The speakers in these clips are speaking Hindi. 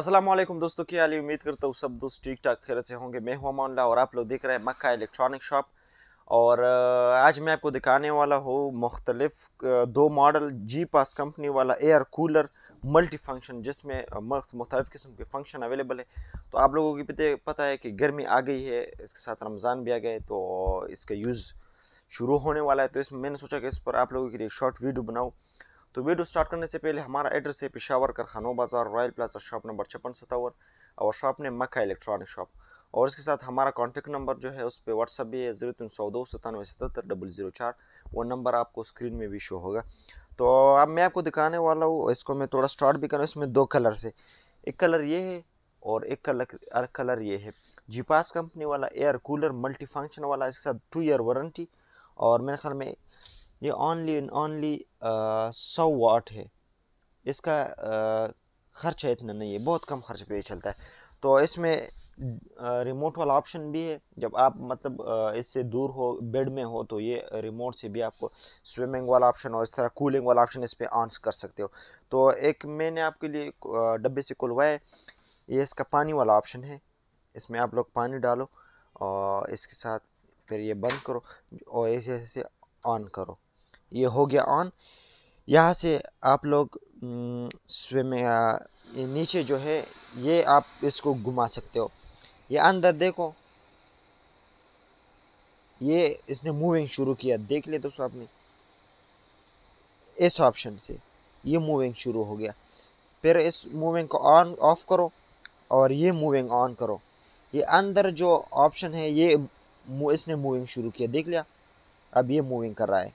असलम दोस्तों क्या हाल उम्मीद करता हूँ सब दोस्त ठीक ठाक खैरत से होंगे मैं हुआ मामला और आप लोग देख रहे हैं मक्का इलेक्ट्रॉनिक शॉप और आज मैं आपको दिखाने वाला हूँ मुख्तलिफ दो मॉडल जी पास कंपनी वाला एयर कूलर मल्टी फंक्शन जिसमें मुख्तलिफ किस्म के फंक्शन अवेलेबल है तो आप लोगों की पता है कि गर्मी आ गई है इसके साथ रमज़ान भी आ गए तो इसका यूज़ शुरू होने वाला है तो इसमें मैंने सोचा कि इस पर आप लोगों के लिए शॉर्ट वीडियो बनाऊँ तो वीडियो स्टार्ट करने से पहले हमारा एड्रेस है पेशावर खानो बाज़ार रॉयल प्लाजा शॉप नंबर छप्पन सतावन और शॉप ने मक्का इलेक्ट्रॉनिक शॉप और इसके साथ हमारा कॉन्टैक्ट नंबर जो है उस पर व्हाट्सअप भी है जीरो तीन सौ दो सतानवे सतहत्तर डबल ज़ीरो चार वो नंबर आपको स्क्रीन में भी शो होगा तो अब मैं आपको दिखाने वाला हूँ इसको मैं थोड़ा स्टार्ट भी करूँ इसमें दो कलर से एक कलर ये है और एक कलर कलर ये है जीपास कंपनी वाला एयर कूलर मल्टी फंक्शन वाला इसके साथ टू ईयर वारंटी और मेरे ख्याल में ये ओनली एंड ओनली सौ वाट है इसका uh, खर्चा इतना नहीं है बहुत कम खर्च पे चलता है तो इसमें रिमोट वाला ऑप्शन भी है जब आप मतलब इससे दूर हो बेड में हो तो ये रिमोट से भी आपको स्विमिंग वाला ऑप्शन और इस तरह कूलिंग वाला ऑप्शन इस पर ऑन कर सकते हो तो एक मैंने आपके लिए डब्बे से खुलवाया ये इसका पानी वाला ऑप्शन है इसमें आप लोग पानी डालो और इसके साथ फिर ये बंद करो और ऐसे ऐसे ऑन करो ये हो गया ऑन यहाँ से आप लोग स्विमिंग हम्म, नीचे जो है ये आप इसको घुमा सकते हो ये अंदर देखो ये इसने मूविंग शुरू किया देख लिया दोस्तों आपने इस ऑप्शन से ये मूविंग शुरू हो गया फिर इस मूविंग को ऑन ऑफ करो और ये मूविंग ऑन करो ये अंदर जो ऑप्शन है ये इसने मूविंग शुरू किया देख लिया अब ये मूविंग कर रहा है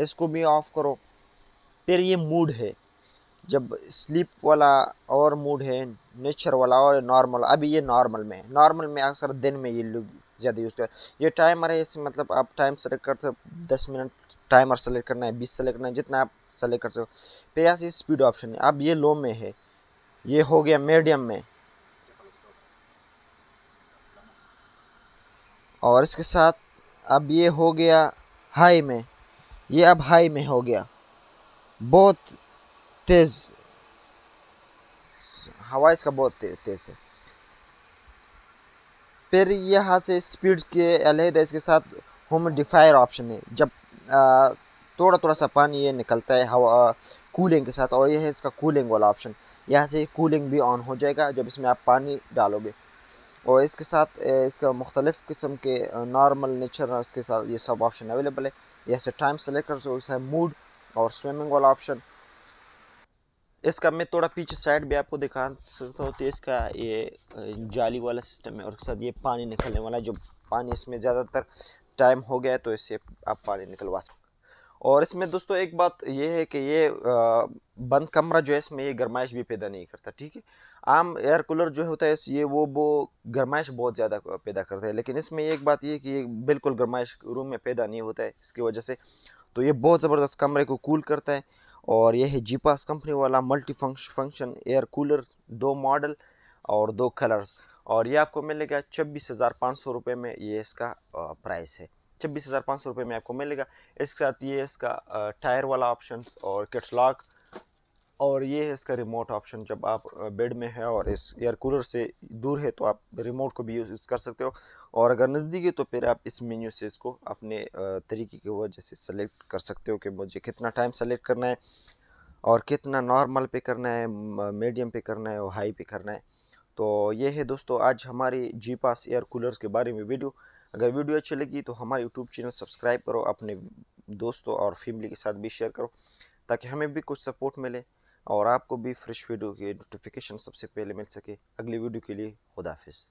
इसको भी ऑफ़ करो फिर ये मूड है जब स्लीप वाला और मूड है नेचर वाला और नॉर्मल अभी ये नॉर्मल में है नॉर्मल में अक्सर दिन में ये लोग ज़्यादा यूज़ कर ये टाइमर है इसमें मतलब आप टाइम सेलेक्ट कर सकते दस मिनट टाइमर सेलेक्ट करना है बीस सेलेक्ट करना है जितना आप सेलेक्ट कर सको फिर यहाँ से स्पीड ऑप्शन है अब ये लो में है ये हो गया मीडियम में और इसके साथ अब ये हो गया हाई में ये अब हाई में हो गया बहुत तेज़ हवा इसका बहुत ते, तेज़ है फिर यहाँ से स्पीड के अलहदा इसके साथ डिफायर ऑप्शन है जब थोड़ा थोड़ा सा पानी ये निकलता है हवा कूलिंग के साथ और यह है इसका कूलिंग वाला ऑप्शन यहाँ से कूलिंग भी ऑन हो जाएगा जब इसमें आप पानी डालोगे और इसके साथ इसका मुख्तलिफ़ किस्म के नॉर्मल नेचर इसके साथ ये सब ऑप्शन अवेलेबल है जैसे टाइम सेलेक्ट कर सकते हैं मूड और स्विमिंग वाला ऑप्शन इसका मैं थोड़ा पीछे साइड भी आपको दिखा सकता हूँ तो इसका ये जाली वाला सिस्टम है और उसके साथ ये पानी निकलने वाला जो पानी इसमें ज़्यादातर टाइम हो गया है तो इससे आप पानी निकलवा सकते और इसमें दोस्तों एक बात यह है कि ये बंद कमरा जो है इसमें ये गर्माइश भी पैदा नहीं करता ठीक है आम एयर कूलर जो होता है ये वो वो गर्माइश बहुत ज़्यादा पैदा करता है लेकिन इसमें एक बात ये कि ये बिल्कुल गर्माइश रूम में पैदा नहीं होता है इसकी वजह से तो ये बहुत ज़बरदस्त कमरे को कूल करता है और यह है जीपास कंपनी वाला मल्टी फंक्शन एयर कूलर दो मॉडल और दो कलर्स और ये आपको मिलेगा छब्बीस हज़ार पाँच सौ रुपये में ये इसका प्राइस है छब्बीस हज़ार पाँच सौ रुपये में आपको मिलेगा इसके साथ ये इसका टायर वाला ऑप्शन और किट्स लॉक और ये है इसका रिमोट ऑप्शन जब आप बेड में है और इस एयर कूलर से दूर है तो आप रिमोट को भी यूज़ कर सकते हो और अगर नज़दीक है तो फिर आप इस मेन्यू से इसको अपने तरीके की वजह से सेलेक्ट कर सकते हो कि मुझे कितना टाइम सेलेक्ट करना है और कितना नॉर्मल पे करना है मीडियम पे करना है और हाई पे करना है तो ये है दोस्तों आज हमारी जी पास एयर कूलर्स के बारे में वीडियो अगर वीडियो अच्छी लगी तो हमारे यूट्यूब चैनल सब्सक्राइब करो अपने दोस्तों और फैमिली के साथ भी शेयर करो ताकि हमें भी कुछ सपोर्ट मिले और आपको भी फ्रेश वीडियो की नोटिफिकेशन सबसे पहले मिल सके अगली वीडियो के लिए खुदाफिज़